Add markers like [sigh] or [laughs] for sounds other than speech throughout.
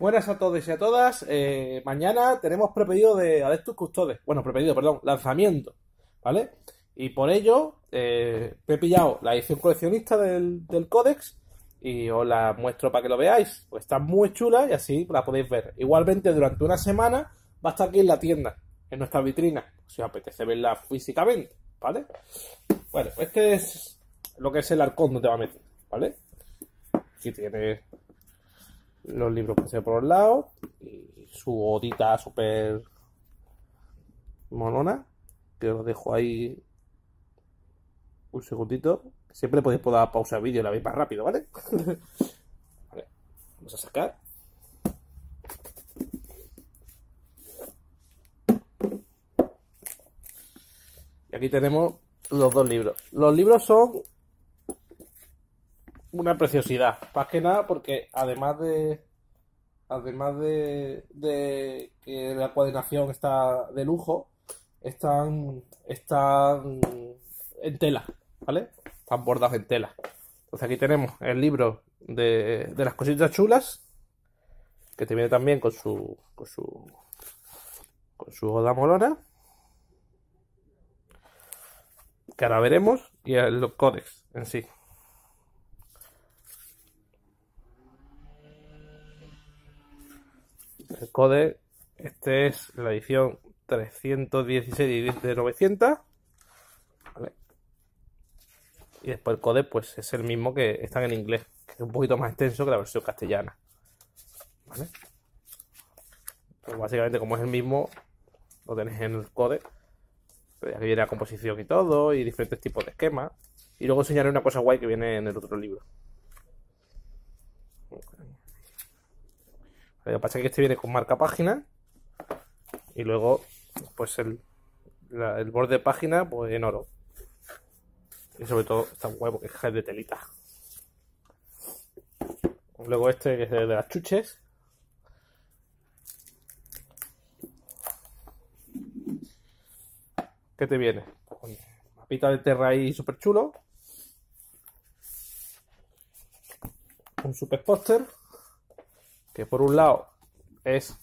Buenas a todos y a todas. Eh, mañana tenemos prepedido de Adeptus Custodes. Bueno, prepedido, perdón, lanzamiento. ¿Vale? Y por ello, eh, he pillado la edición coleccionista del, del códex y os la muestro para que lo veáis. Pues está muy chula y así la podéis ver. Igualmente, durante una semana va a estar aquí en la tienda, en nuestra vitrina, si os apetece verla físicamente, ¿vale? Bueno, este es lo que es el arcón donde va a meter, ¿vale? Aquí tiene los libros que se por los lados, su odita súper monona, que os dejo ahí un segundito. Siempre podéis poner pausa vídeo la veis más rápido, ¿vale? [laughs] vale, vamos a sacar. Y aquí tenemos los dos libros. Los libros son una preciosidad. Más que nada porque además de además de, de que la cuadernación está de lujo, están, están en tela, ¿vale? Están bordados en tela. Entonces aquí tenemos el libro de, de las cositas chulas, que te viene también con su, con su, con su oda molona. Que ahora veremos, y el códex en sí. el code. Este es la edición 316 de 900. Y después el code, pues es el mismo que están en inglés, que es un poquito más extenso que la versión castellana. Pues básicamente, como es el mismo, lo tenéis en el code. aquí viene la composición y todo, y diferentes tipos de esquemas. Y luego enseñaré una cosa guay que viene en el otro libro. Lo que pasa es que este viene con marca página y luego, pues el, el borde de página pues en oro. Y sobre todo está huevo que es de telita. Luego este que es de las chuches. ¿Qué te viene? Con mapita de terra ahí súper chulo. Un super póster que por un lado es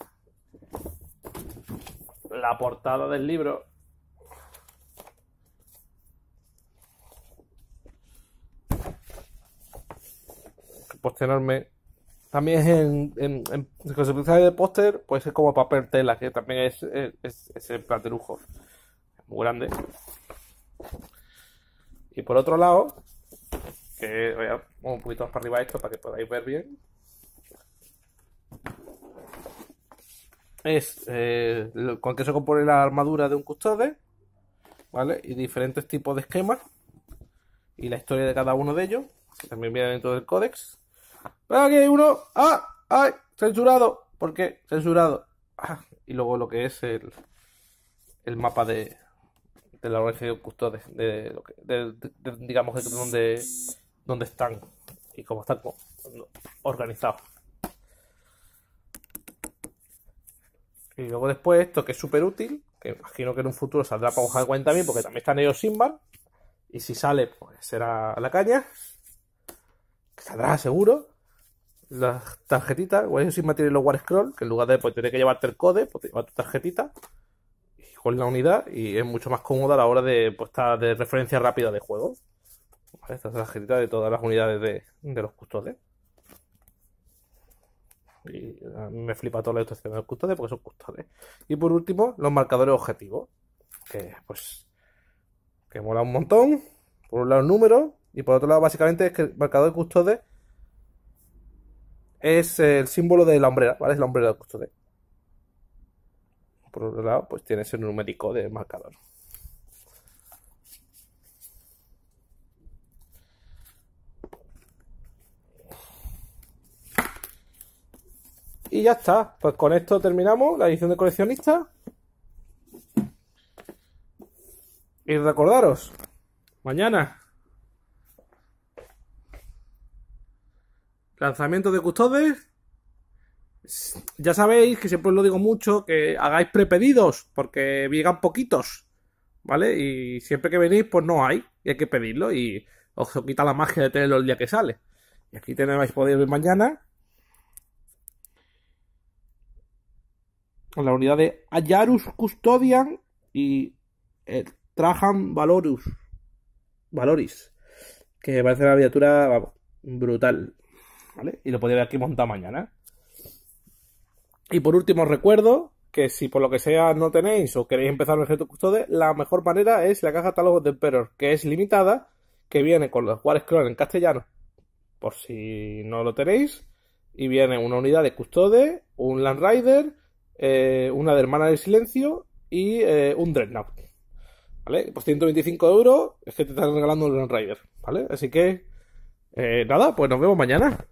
la portada del libro. enorme. también es en, en, en, en de póster, pues es como papel tela, que también es, es, es el lujo. Muy grande. Y por otro lado, que voy a un poquito más para arriba esto para que podáis ver bien. es eh, con qué se compone la armadura de un custode, ¿vale? Y diferentes tipos de esquemas y la historia de cada uno de ellos, también viene dentro del códex. aquí hay uno, ¡ah! ¡ay! ¡Censurado! ¿Por qué? Censurado. Ah, y luego lo que es el, el mapa de, de la organización de, lo de, digamos, de donde, están y cómo están organizados. Y luego después esto, que es súper útil, que imagino que en un futuro saldrá para buscar mí porque también está ellos Simbar. Y si sale, pues será la caña. Saldrá seguro. Las tarjetitas, sin tiene los War Scroll, que en lugar de pues, tener que llevarte el code, pues te lleva tu tarjetita y con la unidad y es mucho más cómoda a la hora de pues, estar de referencia rápida de juego. esta tarjetita de todas las unidades de, de los custodes. Y ah, me flipa todo la situación de los custodes porque son custodes Y por último, los marcadores objetivos. Que pues. Que mola un montón. Por un lado, el número. Y por otro lado, básicamente es que el marcador de custode es el símbolo de la hombrera, ¿vale? Es la hombrera de custode. Por otro lado, pues tiene ese numérico de marcador. Y ya está. Pues con esto terminamos la edición de coleccionista. Y recordaros, mañana. Lanzamiento de custodes. Ya sabéis que siempre os lo digo mucho, que hagáis prepedidos, porque llegan poquitos, ¿vale? Y siempre que venís, pues no hay, y hay que pedirlo, y os quita la magia de tenerlo el día que sale. Y aquí tenéis, podéis ver mañana, la unidad de Ayarus Custodian y eh, Trajan Valorus. Valoris. Que parece una criatura brutal. ¿Vale? Y lo podéis ver aquí montado mañana. Y por último, recuerdo que si por lo que sea no tenéis o queréis empezar un objeto custode, la mejor manera es la caja talo de Emperor, que es limitada, que viene con los War Scroll en castellano, por si no lo tenéis, y viene una unidad de custode, un Land Rider, eh, una de Hermana del Silencio y eh, un Dreadnought. ¿Vale? Pues 125 euros es que te están regalando un Run Rider. ¿Vale? Así que, eh, nada, pues nos vemos mañana.